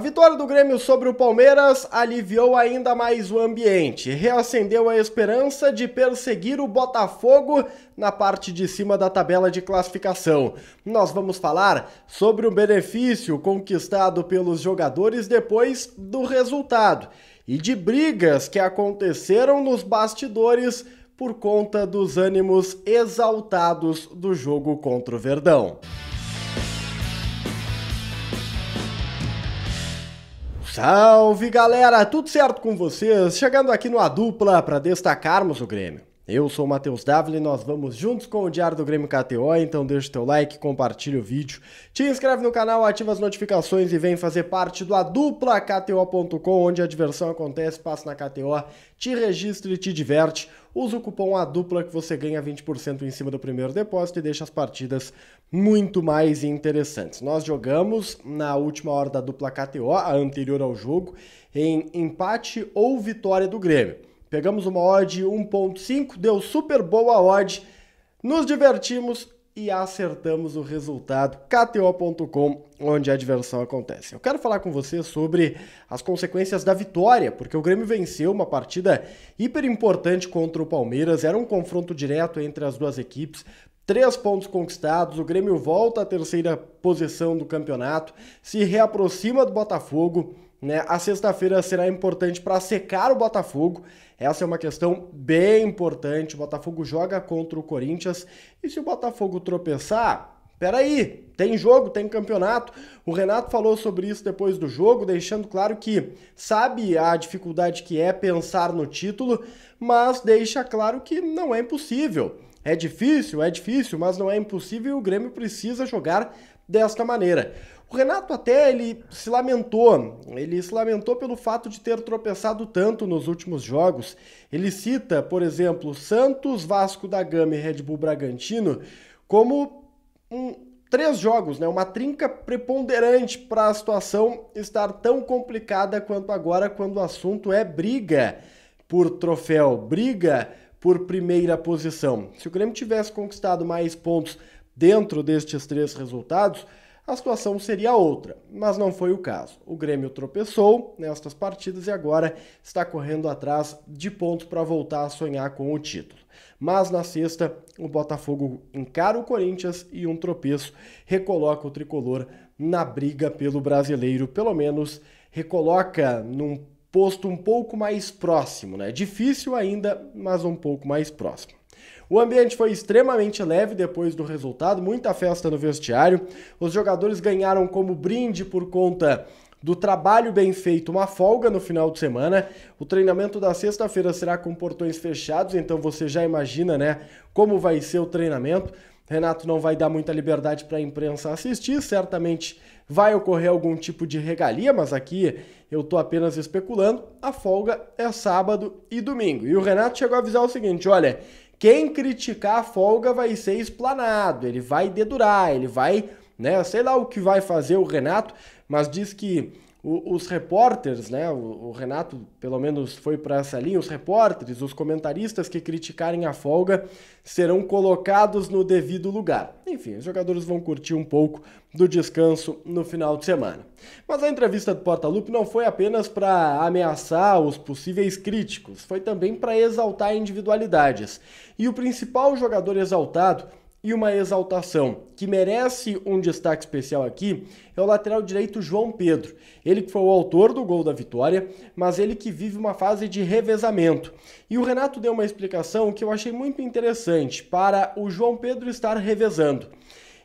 A vitória do Grêmio sobre o Palmeiras aliviou ainda mais o ambiente, reacendeu a esperança de perseguir o Botafogo na parte de cima da tabela de classificação. Nós vamos falar sobre o benefício conquistado pelos jogadores depois do resultado e de brigas que aconteceram nos bastidores por conta dos ânimos exaltados do jogo contra o Verdão. Salve galera, tudo certo com vocês? Chegando aqui no A Dupla para destacarmos o Grêmio. Eu sou o Matheus Davi e nós vamos juntos com o Diário do Grêmio KTO, então deixa o teu like, compartilha o vídeo, te inscreve no canal, ativa as notificações e vem fazer parte do A Dupla KTO.com, onde a diversão acontece, passa na KTO, te registra e te diverte. Usa o cupom A Dupla que você ganha 20% em cima do primeiro depósito e deixa as partidas muito mais interessantes. Nós jogamos na última hora da dupla KTO, a anterior ao jogo, em empate ou vitória do Grêmio. Pegamos uma odd 1.5, deu super boa odd, nos divertimos e acertamos o resultado. KTO.com, onde a diversão acontece. Eu quero falar com você sobre as consequências da vitória, porque o Grêmio venceu uma partida hiper importante contra o Palmeiras. Era um confronto direto entre as duas equipes. Três pontos conquistados, o Grêmio volta à terceira posição do campeonato, se reaproxima do Botafogo né? A sexta-feira será importante para secar o Botafogo. Essa é uma questão bem importante. O Botafogo joga contra o Corinthians e se o Botafogo tropeçar, peraí, tem jogo, tem campeonato. O Renato falou sobre isso depois do jogo, deixando claro que sabe a dificuldade que é pensar no título, mas deixa claro que não é impossível. É difícil, é difícil, mas não é impossível e o Grêmio precisa jogar desta maneira. O Renato até ele se lamentou, ele se lamentou pelo fato de ter tropeçado tanto nos últimos jogos. Ele cita, por exemplo, Santos, Vasco da Gama e Red Bull Bragantino como um, três jogos, né? Uma trinca preponderante para a situação estar tão complicada quanto agora, quando o assunto é briga por troféu, briga por primeira posição. Se o Grêmio tivesse conquistado mais pontos dentro destes três resultados, a situação seria outra, mas não foi o caso. O Grêmio tropeçou nestas partidas e agora está correndo atrás de pontos para voltar a sonhar com o título. Mas na sexta, o Botafogo encara o Corinthians e um tropeço recoloca o tricolor na briga pelo brasileiro, pelo menos recoloca num posto um pouco mais próximo, né? Difícil ainda, mas um pouco mais próximo. O ambiente foi extremamente leve depois do resultado, muita festa no vestiário. Os jogadores ganharam como brinde por conta do trabalho bem feito, uma folga no final de semana. O treinamento da sexta-feira será com portões fechados, então você já imagina, né, como vai ser o treinamento. Renato não vai dar muita liberdade para a imprensa assistir, certamente vai ocorrer algum tipo de regalia, mas aqui eu estou apenas especulando. A folga é sábado e domingo. E o Renato chegou a avisar o seguinte: olha, quem criticar a folga vai ser explanado, ele vai dedurar, ele vai, né, sei lá o que vai fazer o Renato, mas diz que o, os repórteres, né? O, o, Renato, pelo menos, foi para essa linha. Os repórteres, os comentaristas que criticarem a folga serão colocados no devido lugar. Enfim, os jogadores vão curtir um pouco do descanso no final de semana. Mas a entrevista do Lupe não foi apenas para ameaçar os possíveis críticos, foi também para exaltar individualidades. E o principal jogador exaltado e uma exaltação. Que merece um destaque especial aqui é o lateral direito João Pedro. Ele que foi o autor do gol da vitória, mas ele que vive uma fase de revezamento. E o Renato deu uma explicação que eu achei muito interessante para o João Pedro estar revezando.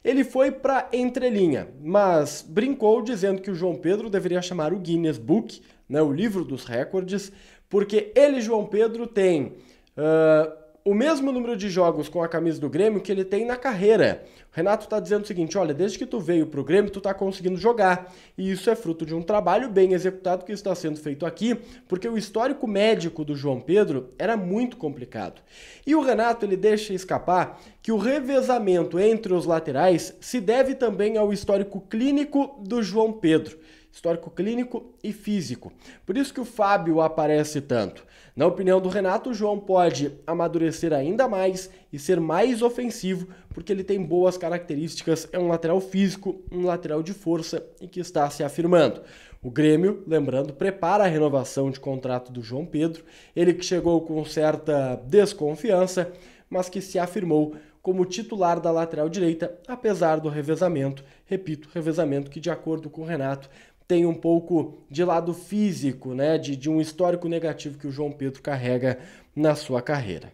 Ele foi para entrelinha, mas brincou dizendo que o João Pedro deveria chamar o Guinness Book, né, o livro dos recordes, porque ele, João Pedro, tem uh, o mesmo número de jogos com a camisa do Grêmio que ele tem na carreira. O Renato está dizendo o seguinte: olha, desde que tu veio para o Grêmio, tu está conseguindo jogar. E isso é fruto de um trabalho bem executado que está sendo feito aqui, porque o histórico médico do João Pedro era muito complicado. E o Renato ele deixa escapar que o revezamento entre os laterais se deve também ao histórico clínico do João Pedro histórico clínico e físico. Por isso que o Fábio aparece tanto. Na opinião do Renato, o João pode amadurecer ainda mais e ser mais ofensivo, porque ele tem boas características, é um lateral físico, um lateral de força e que está se afirmando. O Grêmio, lembrando, prepara a renovação de contrato do João Pedro, ele que chegou com certa desconfiança, mas que se afirmou como titular da lateral direita, apesar do revezamento, repito, revezamento que de acordo com o Renato tem um pouco de lado físico, né, de, de um histórico negativo que o João Pedro carrega na sua carreira.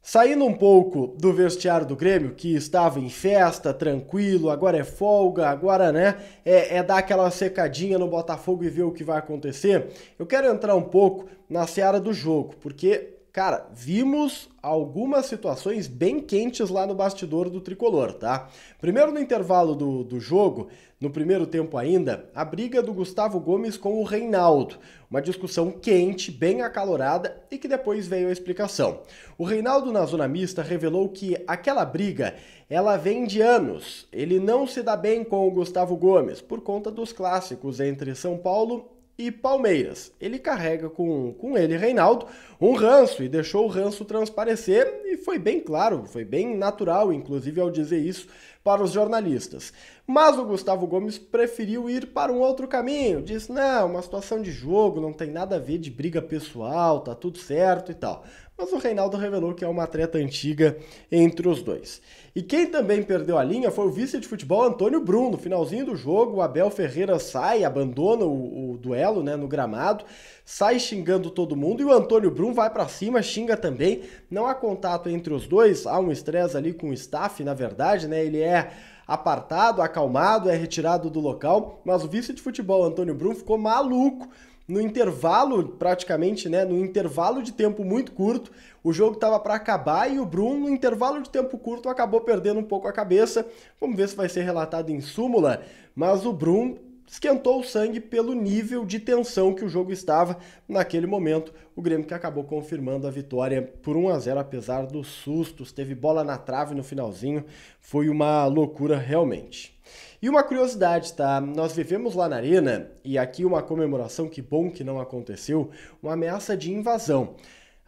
Saindo um pouco do vestiário do Grêmio, que estava em festa, tranquilo, agora é folga, agora né, é, é dar aquela secadinha no Botafogo e ver o que vai acontecer, eu quero entrar um pouco na seara do jogo, porque Cara, vimos algumas situações bem quentes lá no bastidor do tricolor, tá? Primeiro, no intervalo do, do jogo, no primeiro tempo ainda, a briga do Gustavo Gomes com o Reinaldo. Uma discussão quente, bem acalorada e que depois veio a explicação. O Reinaldo na zona mista revelou que aquela briga ela vem de anos. Ele não se dá bem com o Gustavo Gomes por conta dos clássicos entre São Paulo e Palmeiras. Ele carrega com, com ele, Reinaldo, um ranço e deixou o ranço transparecer e foi bem claro, foi bem natural, inclusive, ao dizer isso para os jornalistas. Mas o Gustavo Gomes preferiu ir para um outro caminho, disse: não, uma situação de jogo, não tem nada a ver de briga pessoal, tá tudo certo e tal mas o Reinaldo revelou que é uma treta antiga entre os dois. E quem também perdeu a linha foi o vice de futebol Antônio Bruno. No finalzinho do jogo, o Abel Ferreira sai, abandona o, o duelo né, no gramado, sai xingando todo mundo e o Antônio Bruno vai para cima, xinga também. Não há contato entre os dois, há um estresse ali com o staff, na verdade, né? Ele é apartado, acalmado, é retirado do local, mas o vice de futebol Antônio Bruno ficou maluco no intervalo, praticamente, né? No intervalo de tempo muito curto, o jogo estava para acabar e o Bruno, no intervalo de tempo curto, acabou perdendo um pouco a cabeça. Vamos ver se vai ser relatado em súmula. Mas o Bruno esquentou o sangue pelo nível de tensão que o jogo estava naquele momento. O Grêmio que acabou confirmando a vitória por 1 a 0 apesar dos sustos, teve bola na trave no finalzinho, foi uma loucura realmente. E uma curiosidade, tá? Nós vivemos lá na arena e aqui uma comemoração que bom que não aconteceu, uma ameaça de invasão.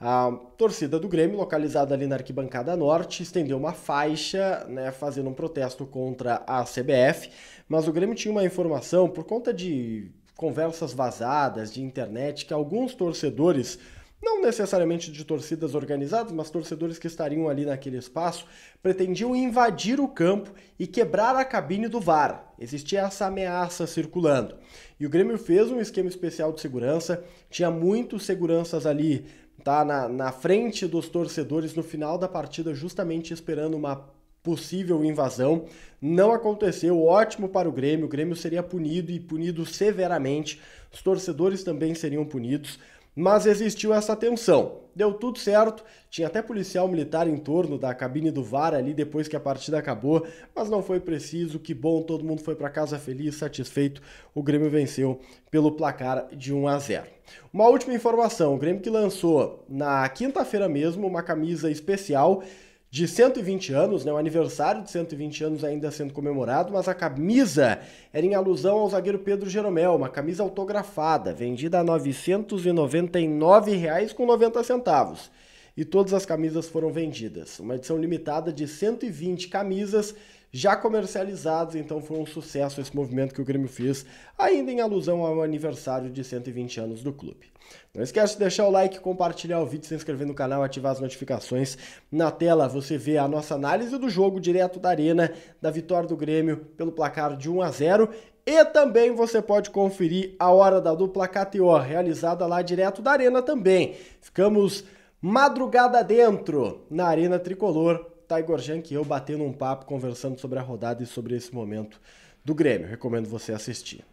A torcida do Grêmio, localizada ali na arquibancada norte, estendeu uma faixa, né, fazendo um protesto contra a CBF, mas o Grêmio tinha uma informação por conta de conversas vazadas de internet que alguns torcedores não necessariamente de torcidas organizadas, mas torcedores que estariam ali naquele espaço, pretendiam invadir o campo e quebrar a cabine do VAR. Existia essa ameaça circulando. E o Grêmio fez um esquema especial de segurança, tinha muitos seguranças ali tá na, na frente dos torcedores no final da partida, justamente esperando uma possível invasão. Não aconteceu, ótimo para o Grêmio. O Grêmio seria punido e punido severamente. Os torcedores também seriam punidos mas existiu essa tensão. Deu tudo certo, tinha até policial militar em torno da cabine do VAR ali depois que a partida acabou, mas não foi preciso, que bom, todo mundo foi para casa feliz, satisfeito. O Grêmio venceu pelo placar de 1 a 0. Uma última informação, o Grêmio que lançou na quinta-feira mesmo uma camisa especial de 120 anos, né, o aniversário de 120 anos ainda sendo comemorado, mas a camisa era em alusão ao zagueiro Pedro Jeromel, uma camisa autografada, vendida a R$ 999,90. E todas as camisas foram vendidas. Uma edição limitada de 120 camisas já comercializados, então foi um sucesso esse movimento que o Grêmio fez, ainda em alusão ao aniversário de 120 anos do clube. Não esquece de deixar o like, compartilhar o vídeo, se inscrever no canal, ativar as notificações. Na tela você vê a nossa análise do jogo direto da Arena, da vitória do Grêmio pelo placar de 1 a 0 e também você pode conferir a hora da dupla KTO, realizada lá direto da Arena também. Ficamos madrugada dentro na Arena Tricolor Tiger Junk e eu batendo um papo, conversando sobre a rodada e sobre esse momento do Grêmio. Recomendo você assistir.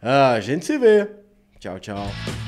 Ah, a gente se vê. Tchau, tchau.